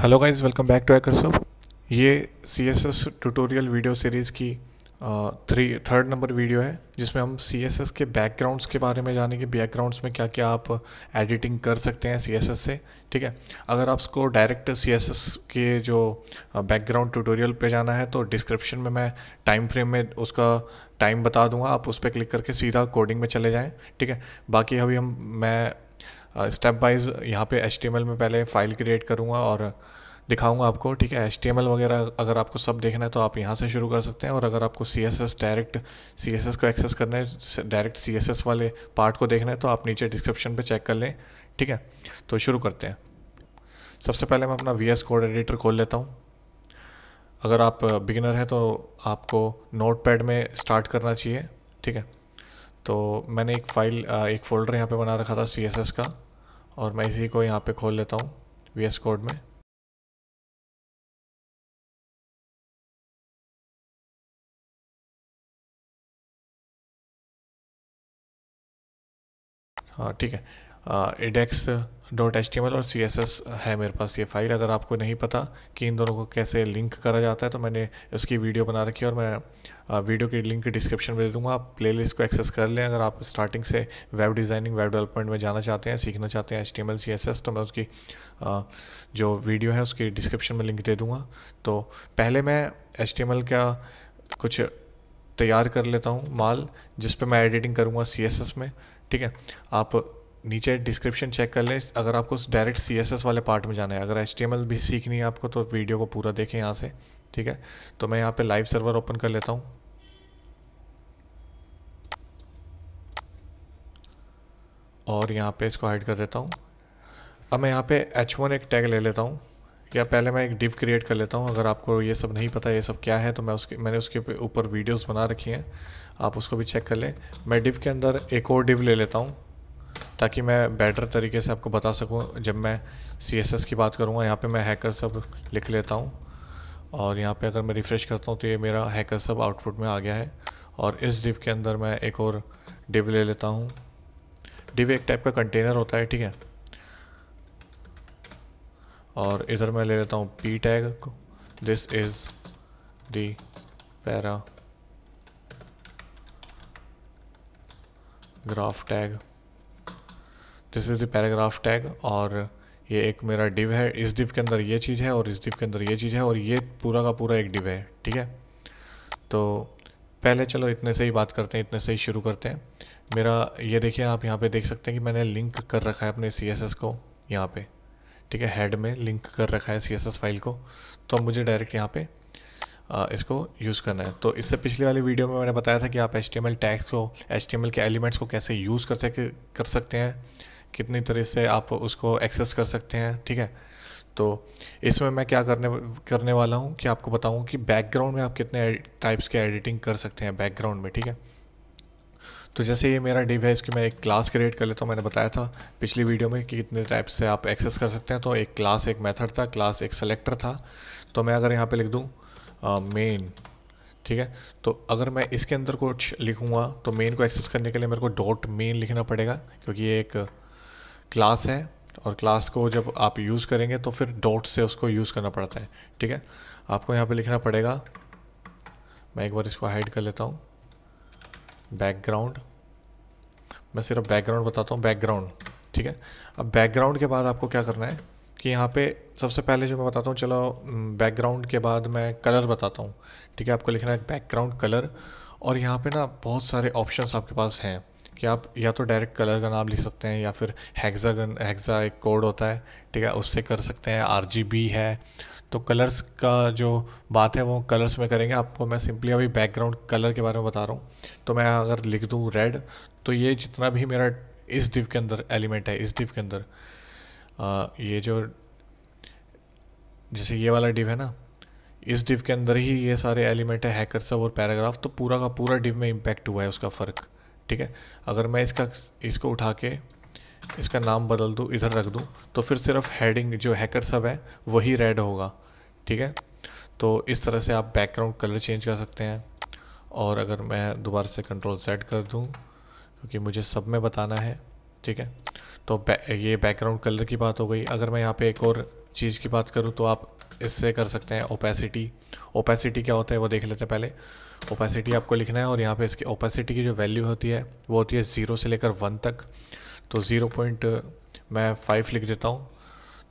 hello guys welcome back to सब ये C S S tutorial video series की three third number video है जिसमें हम सी एस एस के बैकग्राउंड्स के बारे में जानेंगे बैकग्राउंड्स में क्या क्या आप एडिटिंग कर सकते हैं सी एस एस से ठीक है अगर आपको डायरेक्ट सी एस एस के जो बैकग्राउंड ट्यूटोरियल पे जाना है तो डिस्क्रिप्शन में मैं टाइम फ्रेम में उसका टाइम बता दूंगा आप उस पर क्लिक करके सीधा कोडिंग में चले जाएँ ठीक है बाकी अभी हम मैं स्टेप बाइज यहाँ पे एच में पहले फ़ाइल क्रिएट करूँगा और दिखाऊंगा आपको ठीक है एच वगैरह अगर आपको सब देखना है तो आप यहाँ से शुरू कर सकते हैं और अगर आपको सी डायरेक्ट सी को एक्सेस करना है डायरेक्ट सी वाले पार्ट को देखना है तो आप नीचे डिस्क्रिप्शन पर चेक कर लें ठीक है तो शुरू करते हैं सबसे पहले मैं अपना वी एस कोड एडिटर खोल लेता हूँ अगर आप बिगिनर हैं तो आपको नोट पैड में स्टार्ट करना चाहिए ठीक है तो मैंने एक फाइल एक फ़ोल्डर यहाँ पे बना रखा था सी का और मैं इसी को यहाँ पे खोल लेता हूँ वी कोड में हाँ ठीक है इडेक्स डॉट एच और सी है मेरे पास ये फाइल अगर आपको नहीं पता कि इन दोनों को कैसे लिंक करा जाता है तो मैंने इसकी वीडियो बना रखी है और मैं वीडियो की लिंक डिस्क्रिप्शन में दे दूँगा आप प्ले को एक्सेस कर लें अगर आप स्टार्टिंग से वेब डिज़ाइनिंग वेब डेवलपमेंट में जाना चाहते हैं सीखना चाहते हैं एच टी एम तो मैं उसकी जो वीडियो है उसकी डिस्क्रिप्शन में लिंक दे दूँगा तो पहले मैं एच का कुछ तैयार कर लेता हूँ माल जिस पर मैं एडिटिंग करूँगा सी में ठीक है आप नीचे डिस्क्रिप्शन चेक कर लें अगर आपको डायरेक्ट सी वाले पार्ट में जाना है अगर एच भी सीखनी है आपको तो वीडियो को पूरा देखें यहाँ से ठीक है तो मैं यहाँ पर लाइव सर्वर ओपन कर लेता हूँ और यहाँ पे इसको हाइड कर देता हूँ अब मैं यहाँ पे H1 एक टैग ले लेता हूँ या पहले मैं एक डिव क्रिएट कर लेता हूँ अगर आपको ये सब नहीं पता ये सब क्या है तो मैं उसके मैंने उसके ऊपर वीडियोस बना रखी हैं आप उसको भी चेक कर लें मैं डिव के अंदर एक और डिव ले लेता हूँ ताकि मैं बेटर तरीके से आपको बता सकूँ जब मैं सी की बात करूँगा यहाँ पर मैं हैकर सब लिख लेता हूँ और यहाँ पे अगर मैं रिफ़्रेश करता हूँ तो ये मेरा हैकर सब आउटपुट में आ गया है और इस डिव के अंदर मैं एक और डिव ले लेता हूँ डिव एक टाइप का कंटेनर होता है ठीक है और इधर मैं ले लेता हूँ P tag this is the paragraph tag this is the paragraph tag और ये एक मेरा डिव है इस डिव के अंदर ये चीज़ है और इस डिव के अंदर ये चीज़ है और ये पूरा का पूरा एक डिव है ठीक है तो पहले चलो इतने से ही बात करते हैं इतने से ही शुरू करते हैं मेरा ये देखिए आप यहाँ पे देख सकते हैं कि मैंने लिंक कर रखा है अपने सी को यहाँ पे ठीक है हेड में लिंक कर रखा है सी फाइल को तो अब मुझे डायरेक्ट यहाँ पे आ, इसको यूज़ करना है तो इससे पिछले वाली वीडियो में मैंने बताया था कि आप एच टी टैग्स को एच के एलिमेंट्स को कैसे यूज़ कर सके कर सकते हैं कितनी तरह से आप उसको एक्सेस कर सकते हैं ठीक है तो इसमें मैं क्या करने करने वाला हूँ कि आपको बताऊँ कि बैकग्राउंड में आप कितने टाइप्स के एडिटिंग कर सकते हैं बैकग्राउंड में ठीक है तो जैसे ये मेरा डिव है इसकी मैं एक क्लास क्रिएट कर लेता हूँ मैंने बताया था पिछली वीडियो में कि कितने टाइप से आप एक्सेस कर सकते हैं तो एक क्लास एक मेथड था क्लास एक सेलेक्टर था तो मैं अगर यहाँ पे लिख दूँ मेन ठीक है तो अगर मैं इसके अंदर कुछ लिखूँगा तो मेन को एक्सेस करने के लिए मेरे को डॉट मेन लिखना पड़ेगा क्योंकि ये एक क्लास है और क्लास को जब आप यूज़ करेंगे तो फिर डॉट से उसको यूज़ करना पड़ता है ठीक है आपको यहाँ पे लिखना पड़ेगा मैं एक बार इसको हाइड कर लेता हूँ बैकग्राउंड मैं सिर्फ बैकग्राउंड बताता हूँ बैकग्राउंड ठीक है अब बैकग्राउंड के बाद आपको क्या करना है कि यहाँ पे सबसे पहले जो मैं बताता हूँ चलो बैकग्राउंड के बाद मैं कलर बताता हूँ ठीक है आपको लिखना है बैकग्राउंड कलर और यहाँ पे ना बहुत सारे ऑप्शंस आपके पास हैं कि आप या तो डायरेक्ट कलर का नाम लिख सकते हैं या फिर हेक्सागन हेक्सा एक कोड होता है ठीक है उससे कर सकते हैं आर है तो कलर्स का जो बात है वो कलर्स में करेंगे आपको मैं सिंपली अभी बैकग्राउंड कलर के बारे में बता रहा हूँ तो मैं अगर लिख दूँ रेड तो ये जितना भी मेरा इस डिव के अंदर एलिमेंट है इस डिव के अंदर ये जो जैसे ये वाला डिव है ना इस डिव के अंदर ही ये सारे एलिमेंट है हैकर सब और पैराग्राफ तो पूरा का पूरा डिव में इम्पैक्ट हुआ है उसका फ़र्क ठीक है अगर मैं इसका इसको उठा के इसका नाम बदल दूँ इधर रख दूँ तो फिर सिर्फ हेडिंग जो हैकर सब है वही रेड होगा ठीक है तो इस तरह से आप बैकग्राउंड कलर चेंज कर सकते हैं और अगर मैं दोबारा से कंट्रोल सेट कर दूँ क्योंकि मुझे सब में बताना है ठीक है तो ये बैकग्राउंड कलर की बात हो गई अगर मैं यहाँ पे एक और चीज़ की बात करूँ तो आप इससे कर सकते हैं ओपेसिटी ओपेसिटी क्या होता है वो देख लेते हैं पहले ओपेसिटी आपको लिखना है और यहाँ पे इसकी ओपेसिटी की जो वैल्यू होती है वो होती है ज़ीरो से लेकर वन तक तो ज़ीरो पॉइंट मैं फाइव लिख देता हूँ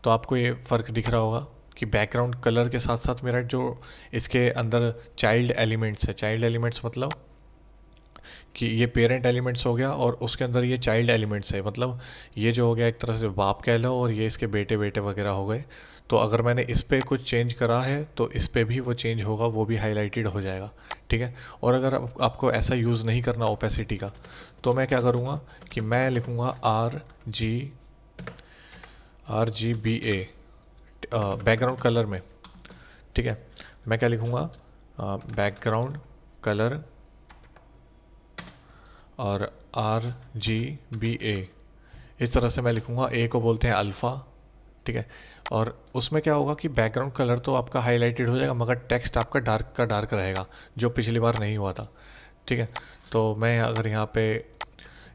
तो आपको ये फ़र्क दिख रहा होगा कि बैकग्राउंड कलर के साथ साथ मेरा जो इसके अंदर चाइल्ड एलिमेंट्स है चाइल्ड एलिमेंट्स मतलब कि ये पेरेंट एलिमेंट्स हो गया और उसके अंदर ये चाइल्ड एलिमेंट्स है मतलब ये जो हो गया एक तरह से बाप कह लो और ये इसके बेटे बेटे वगैरह हो गए तो अगर मैंने इस पर कुछ चेंज करा है तो इस पर भी वो चेंज होगा वो भी हाईलाइटेड हो जाएगा ठीक है और अगर आप, आपको ऐसा यूज़ नहीं करना ओपेसिटी का तो मैं क्या करूँगा कि मैं लिखूँगा R G R G B A background colour में ठीक है मैं क्या लिखूँगा बैकग्राउंड कलर और आर जी बी ए इस तरह से मैं लिखूँगा ए को बोलते हैं अल्फ़ा ठीक है और उसमें क्या होगा कि बैकग्राउंड कलर तो आपका हाईलाइटेड हो जाएगा मगर टेक्स्ट आपका डार्क का डार्क रहेगा जो पिछली बार नहीं हुआ था ठीक है तो मैं अगर यहाँ पे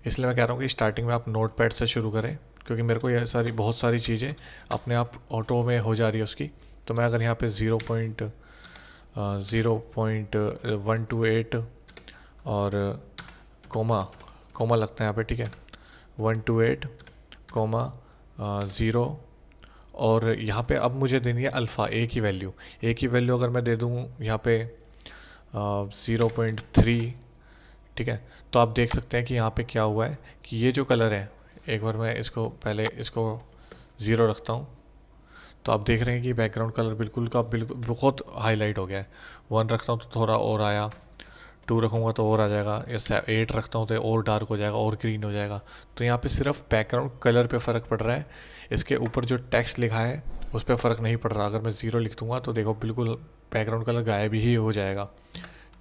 इसलिए मैं कह रहा हूँ कि स्टार्टिंग में आप नोट पैड से शुरू करें क्योंकि मेरे को ये सारी बहुत सारी चीज़ें अपने आप ऑटो में हो जा रही है उसकी तो मैं अगर यहाँ पे zero point zero point one two eight और कोमा कोमा लगता है यहाँ पे ठीक है one two eight comma zero और यहाँ पे अब मुझे देनी है अल्फ़ा ए की वैल्यू ए की वैल्यू अगर मैं दे दूँ यहाँ पे ज़ीरो पॉइंट थ्री ठीक है तो आप देख सकते हैं कि यहाँ पे क्या हुआ है कि ये जो कलर है एक बार मैं इसको पहले इसको ज़ीरो रखता हूँ तो आप देख रहे हैं कि बैकग्राउंड कलर बिल्कुल का बिल्कुल बहुत हाईलाइट हो गया है वन रखता हूँ तो थोड़ा और आया टू रखूँगा तो और आ जाएगा या एट रखता हूँ तो और डार्क हो जाएगा और ग्रीन हो जाएगा तो यहाँ पे सिर्फ बैकग्राउंड कलर पे फ़र्क पड़ रहा है इसके ऊपर जो टेक्स्ट लिखा है उस पर फ़र्क नहीं पड़ रहा अगर मैं ज़ीरो लिख दूँगा तो देखो बिल्कुल बैकग्राउंड कलर गायब ही हो जाएगा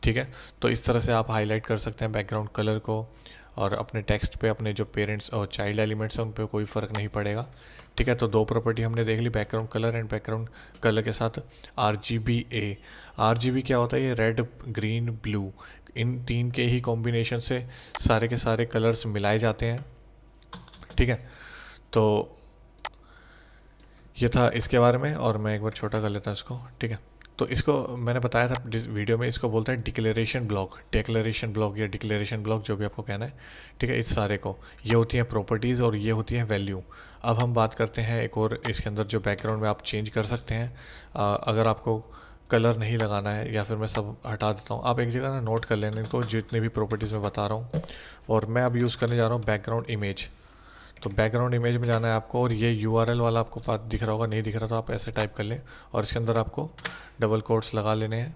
ठीक है तो इस तरह से आप हाईलाइट कर सकते हैं बैकग्राउंड कलर को और अपने टेक्स्ट पे अपने जो पेरेंट्स और चाइल्ड एलिमेंट्स हैं उन पर कोई फ़र्क नहीं पड़ेगा ठीक है तो दो प्रॉपर्टी हमने देख ली background colour and background colour के साथ R G B A R G B क्या होता है ये रेड ग्रीन ब्लू इन तीन के ही कॉम्बिनेशन से सारे के सारे कलर्स मिलाए जाते हैं ठीक है तो ये था इसके बारे में और मैं एक बार छोटा कर लेता इसको ठीक है तो इसको मैंने बताया था वीडियो में इसको बोलते हैं डिक्लेरेशन ब्लॉक डिक्लेरेशन ब्लॉक या डिक्लेरेशन ब्लॉक जो भी आपको कहना है ठीक है इस सारे को ये होती हैं प्रॉपर्टीज़ और ये होती हैं वैल्यू अब हम बात करते हैं एक और इसके अंदर जो बैकग्राउंड में आप चेंज कर सकते हैं आ, अगर आपको कलर नहीं लगाना है या फिर मैं सब हटा देता हूँ आप एक जगह ना नोट कर लेना इनको जितनी भी प्रॉपर्टीज़ में बता रहा हूँ और मैं अब यूज़ करने जा रहा हूँ बैकग्राउंड इमेज तो बैकग्राउंड इमेज में जाना है आपको और ये यू वाला आपको पास दिख रहा होगा नहीं दिख रहा तो आप ऐसे टाइप कर लें और इसके अंदर आपको डबल कोड्स लगा लेने हैं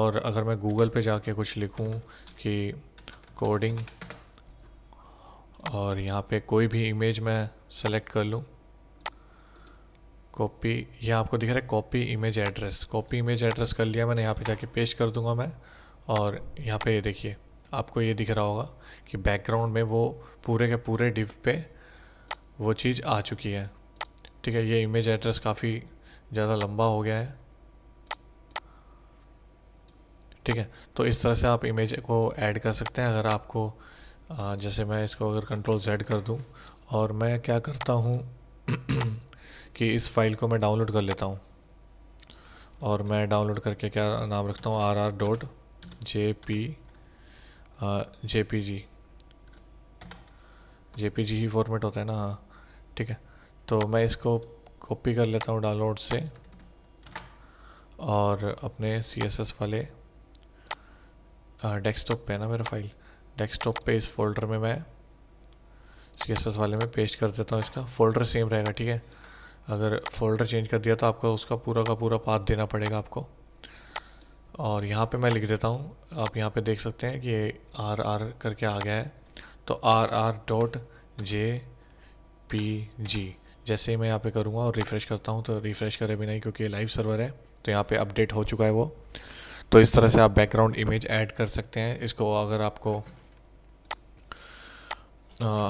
और अगर मैं गूगल पे जाके कुछ लिखूं कि कोडिंग और यहाँ पे कोई भी इमेज मैं सेलेक्ट कर लूँ कॉपी यह आपको दिख रहा है copy image address copy image address कर लिया मैंने यहाँ पे जाके पेश कर दूंगा मैं और यहाँ पे देखिए आपको ये दिख रहा होगा कि बैकग्राउंड में वो पूरे के पूरे डिव पे वो चीज़ आ चुकी है ठीक है ये इमेज एड्रेस काफ़ी ज़्यादा लंबा हो गया है ठीक है तो इस तरह से आप इमेज को ऐड कर सकते हैं अगर आपको जैसे मैं इसको अगर कंट्रोल जेड कर दूं और मैं क्या करता हूं कि इस फाइल को मैं डाउनलोड कर लेता हूं और मैं डाउनलोड करके क्या नाम रखता हूं R R dot J P J P G J P G ही फॉर्मेट होता है ना हाँ ठीक है तो मैं इसको कॉपी कर लेता हूँ डाउनलोड से और अपने सी एस एस वाले डेस्कटॉप पे है ना मेरा फाइल डेस्कटॉप पे इस फोल्डर में मैं सी एस एस वाले में पेस्ट कर देता हूँ इसका फोल्डर सेम रहेगा ठीक है अगर फोल्डर चेंज कर दिया तो आपको उसका पूरा का पूरा पाथ देना पड़ेगा आपको और यहाँ पे मैं लिख देता हूँ आप यहाँ पे देख सकते हैं कि आर आर करके आ गया है तो R R dot J P G जैसे ही मैं यहाँ पे करूँगा और रिफ़्रेश करता हूँ तो रिफ़्रेश करे भी नहीं क्योंकि ये लाइव सर्वर है तो यहाँ पे अपडेट हो चुका है वो तो इस तरह से आप बैकग्राउंड इमेज ऐड कर सकते हैं इसको अगर आपको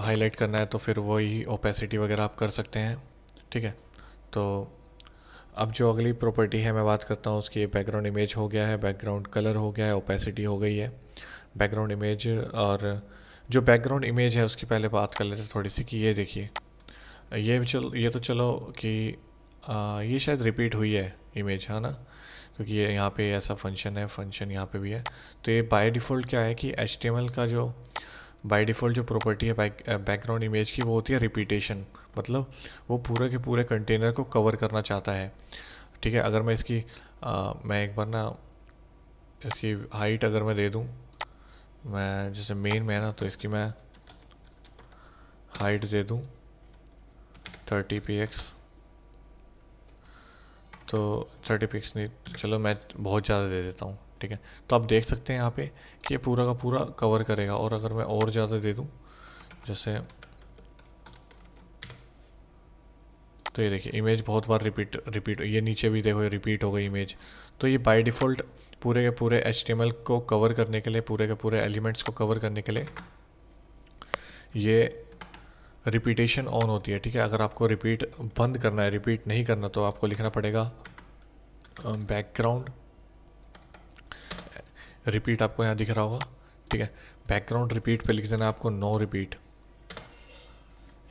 हाईलाइट करना है तो फिर वही ओपेसिटी वगैरह आप कर सकते हैं ठीक है तो अब जो अगली प्रॉपर्टी है मैं बात करता हूँ उसकी बैकग्राउंड इमेज हो गया है बैकग्राउंड कलर हो गया है ओपेसिटी हो गई है बैकग्राउंड इमेज और जो बैकग्राउंड इमेज है उसकी पहले बात कर लेते हैं थोड़ी सी कि ये देखिए ये चल ये तो चलो कि आ, ये शायद रिपीट हुई है इमेज है ना क्योंकि ये यहाँ पे ऐसा फंक्शन है फंक्शन यहाँ पे भी है तो ये बाय डिफ़ॉल्ट क्या है कि एच का जो बाय डिफ़ॉल्ट जो प्रॉपर्टी है बैक बैकग्राउंड इमेज की वो होती है रिपीटेशन मतलब वो पूरे के पूरे कंटेनर को कवर करना चाहता है ठीक है अगर मैं इसकी आ, मैं एक बार ना इसकी हाइट अगर मैं दे दूँ मैं जैसे मेन में है ना तो इसकी मैं हाइट दे दूँ थर्टी पी एक्स तो थर्टी पी एक्स नहीं चलो मैं बहुत ज़्यादा दे देता हूँ ठीक है तो आप देख सकते हैं यहाँ पे कि ये पूरा का पूरा कवर करेगा और अगर मैं और ज़्यादा दे दूँ जैसे तो ये देखिए इमेज बहुत बार रिपीट रिपीट ये नीचे भी देखो रिपीट हो गई इमेज तो ये बाय डिफ़ॉल्ट पूरे के पूरे एच को कवर करने के लिए पूरे के पूरे एलिमेंट्स को कवर करने के लिए ये रिपीटेशन ऑन होती है ठीक है अगर आपको रिपीट बंद करना है रिपीट नहीं करना तो आपको लिखना पड़ेगा बैकग्राउंड रिपीट आपको यहाँ दिख रहा होगा ठीक है बैकग्राउंड रिपीट पे लिख देना आपको नो रिपीट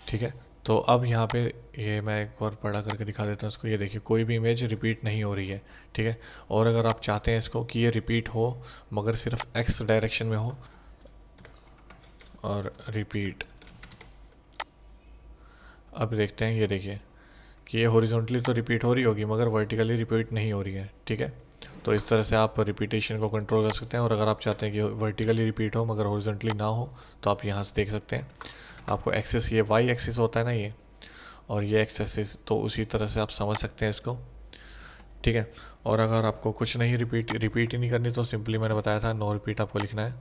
ठीक है तो अब यहाँ पे ये मैं एक बार पढ़ा करके दिखा देता हूँ इसको ये देखिए कोई भी इमेज रिपीट नहीं हो रही है ठीक है और अगर आप चाहते हैं इसको कि ये रिपीट हो मगर सिर्फ एक्स डायरेक्शन में हो और रिपीट अब देखते हैं ये देखिए कि ये हॉरिजॉन्टली तो रिपीट हो रही होगी मगर वर्टिकली रिपीट नहीं हो रही है ठीक है तो इस तरह से आप रिपीटेशन को कंट्रोल कर सकते हैं और अगर आप चाहते हैं कि वर्टिकली रिपीट हो मगर हॉरिजॉन्टली ना हो तो आप यहाँ से देख सकते हैं आपको एक्सेस ये वाई एक्सेस होता है ना ये और ये एक्सेस तो उसी तरह से आप समझ सकते हैं इसको ठीक है और अगर आपको कुछ नहीं रिपीट रिपीट ही नहीं करनी तो सिंपली मैंने बताया था नो रिपीट आपको लिखना है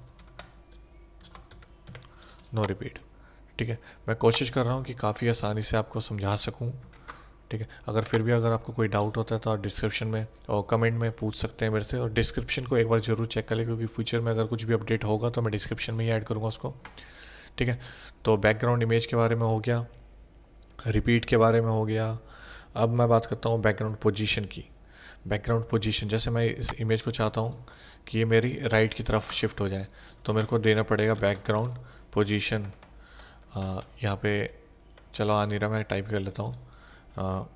नो रिपीट ठीक है मैं कोशिश कर रहा हूँ कि काफ़ी आसानी से आपको समझा सकूँ ठीक है अगर फिर भी अगर आपको कोई डाउट होता है तो आप डिस्क्रिप्शन में और कमेंट में पूछ सकते हैं मेरे से और डिस्क्रिप्शन को एक बार ज़रूर चेक कर लें क्योंकि फ्यूचर में अगर कुछ भी अपडेट होगा तो मैं डिस्क्रिप्शन में ही ऐड करूँगा उसको ठीक है तो बैकग्राउंड इमेज के बारे में हो गया रिपीट के बारे में हो गया अब मैं बात करता हूँ बैकग्राउंड पोजीशन की बैकग्राउंड पोजिशन जैसे मैं इस इमेज को चाहता हूँ कि ये मेरी राइट की तरफ शिफ्ट हो जाए तो मेरे को देना पड़ेगा बैकग्राउंड पोजिशन यहाँ पे चलो आनीरा मैं टाइप कर लेता हूँ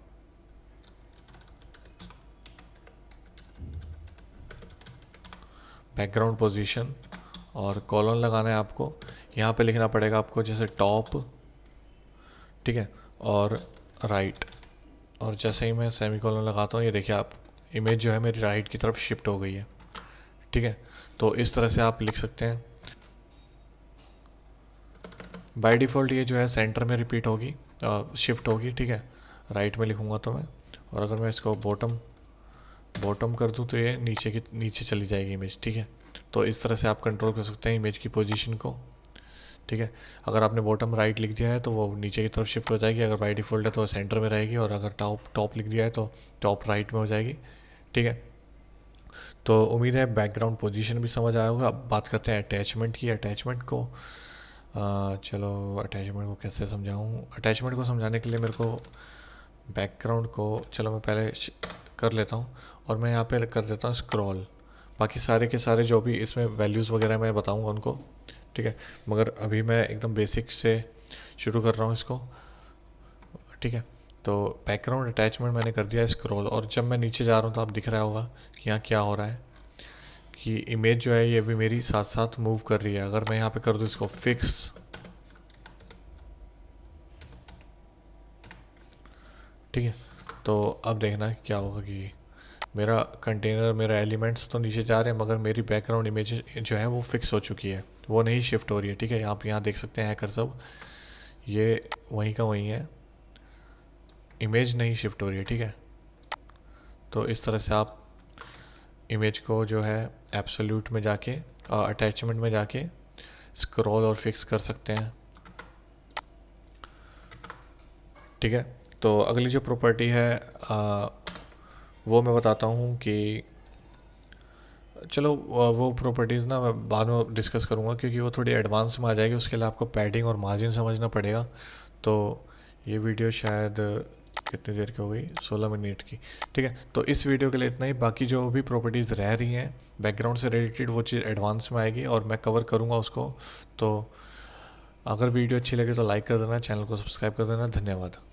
बैकग्राउंड पोजीशन और कॉलन लगाना है आपको यहाँ पे लिखना पड़ेगा आपको जैसे टॉप ठीक है और राइट और जैसे ही मैं सेमी कॉलन लगाता हूँ ये देखिए आप इमेज जो है मेरी राइट की तरफ शिफ्ट हो गई है ठीक है तो इस तरह से आप लिख सकते हैं बाय डिफ़ॉल्ट ये जो है सेंटर में रिपीट होगी शिफ्ट होगी ठीक है राइट में लिखूँगा तो मैं और अगर मैं इसको बॉटम बॉटम कर दूँ तो ये नीचे की नीचे चली जाएगी इमेज ठीक है तो इस तरह से आप कंट्रोल कर सकते हैं इमेज की पोजीशन को ठीक है अगर आपने बॉटम राइट लिख दिया है तो वो नीचे की तरफ शिफ्ट हो जाएगी अगर बाई डिफ़ॉल्ट है तो सेंटर में रहेगी और अगर टॉप टॉप लिख दिया है तो टॉप राइट में हो जाएगी ठीक है तो उम्मीद है बैकग्राउंड पोजीशन भी समझ आया होगा अब बात करते हैं अटैचमेंट की अटैचमेंट को चलो अटैचमेंट को कैसे समझाऊँ अटैचमेंट को समझाने के लिए मेरे को बैकग्राउंड को चलो मैं पहले कर लेता हूँ और मैं यहाँ पे कर देता हूँ स्क्रॉल बाकी सारे के सारे जो भी इसमें वैल्यूज़ वगैरह मैं बताऊँगा उनको ठीक है मगर अभी मैं एकदम बेसिक से शुरू कर रहा हूँ इसको ठीक है तो बैकग्राउंड अटैचमेंट मैंने कर दिया स्क्रॉल और जब मैं नीचे जा रहा हूँ तो आप दिख रहा होगा कि यहाँ क्या हो रहा है कि इमेज जो है ये अभी मेरी साथ साथ मूव कर रही है अगर मैं यहाँ पे कर दूँ तो इसको फिक्स ठीक है तो अब देखना है क्या होगा कि मेरा कंटेनर मेरा एलिमेंट्स तो नीचे जा रहे हैं मगर मेरी बैकग्राउंड इमेज जो है वो फिक्स हो चुकी है वो नहीं शिफ्ट हो रही है ठीक है आप यहाँ देख सकते हैं हैकर सब ये वहीं का वहीं है इमेज नहीं शिफ्ट हो रही है ठीक है तो इस तरह से आप इमेज को जो है एब्सोल्यूट में जाके अटैचमेंट में जाके स्क्रॉल और फिक्स कर सकते हैं ठीक है तो अगली जो प्रॉपर्टी है आ, वो मैं बताता हूँ कि चलो वो प्रॉपर्टीज़ ना मैं बाद में डिस्कस करूँगा क्योंकि वो थोड़ी एडवांस में आ जाएगी उसके लिए आपको पैडिंग और मार्जिन समझना पड़ेगा तो ये वीडियो शायद कितनी देर की हो गई 16 मिनट की ठीक है तो इस वीडियो के लिए इतना ही बाकी जो भी प्रॉपर्टीज़ रह रही हैं बैकग्राउंड से रिलेटेड वो चीज़ एडवांस में आएगी और मैं कवर करूँगा उसको तो अगर वीडियो अच्छी लगे तो लाइक कर देना चैनल को सब्सक्राइब कर देना धन्यवाद